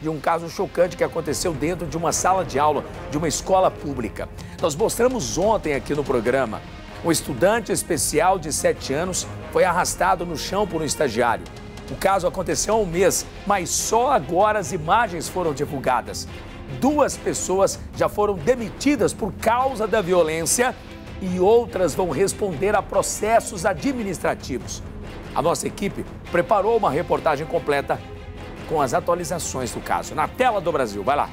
de um caso chocante que aconteceu dentro de uma sala de aula de uma escola pública. Nós mostramos ontem aqui no programa. Um estudante especial de 7 anos foi arrastado no chão por um estagiário. O caso aconteceu há um mês, mas só agora as imagens foram divulgadas. Duas pessoas já foram demitidas por causa da violência e outras vão responder a processos administrativos. A nossa equipe preparou uma reportagem completa com as atualizações do caso. Na tela do Brasil, vai lá.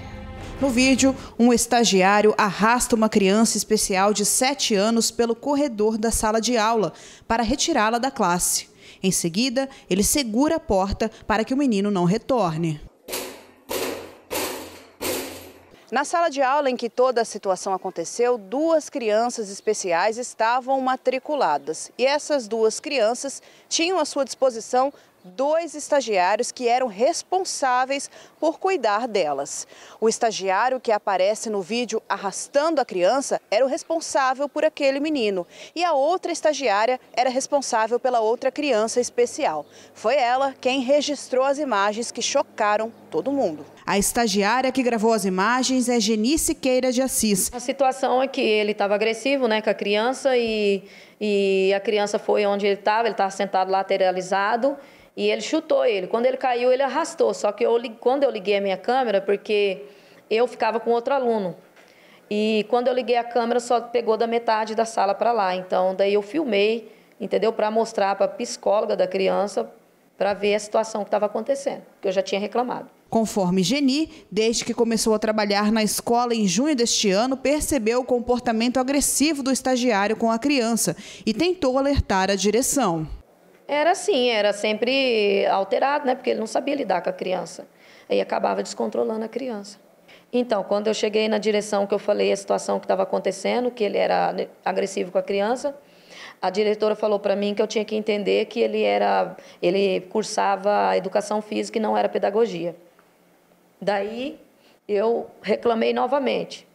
No vídeo, um estagiário arrasta uma criança especial de 7 anos pelo corredor da sala de aula para retirá-la da classe. Em seguida, ele segura a porta para que o menino não retorne. Na sala de aula em que toda a situação aconteceu, duas crianças especiais estavam matriculadas. E essas duas crianças tinham à sua disposição dois estagiários que eram responsáveis por cuidar delas. O estagiário que aparece no vídeo arrastando a criança era o responsável por aquele menino e a outra estagiária era responsável pela outra criança especial. Foi ela quem registrou as imagens que chocaram todo mundo. A estagiária que gravou as imagens é Genice Queira de Assis. A situação é que ele estava agressivo né, com a criança e, e a criança foi onde ele estava, ele estava sentado lateralizado e ele chutou ele. Quando ele caiu, ele arrastou. Só que eu, quando eu liguei a minha câmera, porque eu ficava com outro aluno, e quando eu liguei a câmera, só pegou da metade da sala para lá. Então, daí eu filmei, entendeu? Para mostrar para a psicóloga da criança, para ver a situação que estava acontecendo, que eu já tinha reclamado. Conforme Geni, desde que começou a trabalhar na escola em junho deste ano, percebeu o comportamento agressivo do estagiário com a criança e tentou alertar a direção. Era assim, era sempre alterado, né? Porque ele não sabia lidar com a criança. Aí acabava descontrolando a criança. Então, quando eu cheguei na direção que eu falei a situação que estava acontecendo, que ele era agressivo com a criança, a diretora falou para mim que eu tinha que entender que ele era, ele cursava educação física e não era pedagogia. Daí eu reclamei novamente.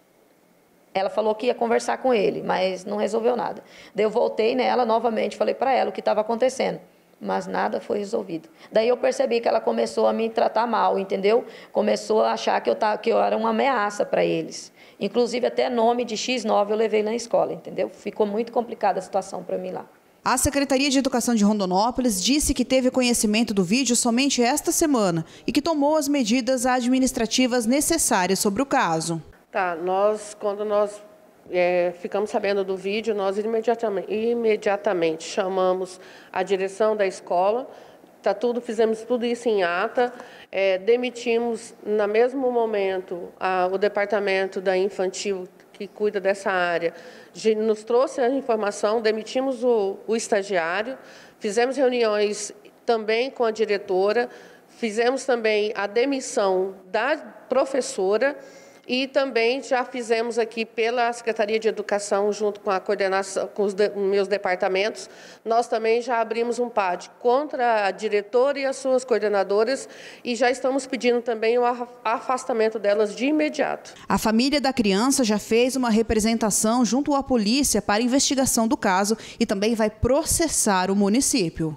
Ela falou que ia conversar com ele, mas não resolveu nada. Daí eu voltei nela novamente, falei para ela o que estava acontecendo, mas nada foi resolvido. Daí eu percebi que ela começou a me tratar mal, entendeu? Começou a achar que eu, tava, que eu era uma ameaça para eles. Inclusive até nome de X9 eu levei na escola, entendeu? Ficou muito complicada a situação para mim lá. A Secretaria de Educação de Rondonópolis disse que teve conhecimento do vídeo somente esta semana e que tomou as medidas administrativas necessárias sobre o caso. Tá, nós, quando nós é, ficamos sabendo do vídeo, nós imediatamente, imediatamente chamamos a direção da escola, tá tudo, fizemos tudo isso em ata, é, demitimos, no mesmo momento, a, o departamento da infantil que cuida dessa área, nos trouxe a informação, demitimos o, o estagiário, fizemos reuniões também com a diretora, fizemos também a demissão da professora, e também já fizemos aqui pela Secretaria de Educação, junto com a coordenação, com os de, meus departamentos, nós também já abrimos um PAD contra a diretora e as suas coordenadoras e já estamos pedindo também o afastamento delas de imediato. A família da criança já fez uma representação junto à polícia para investigação do caso e também vai processar o município.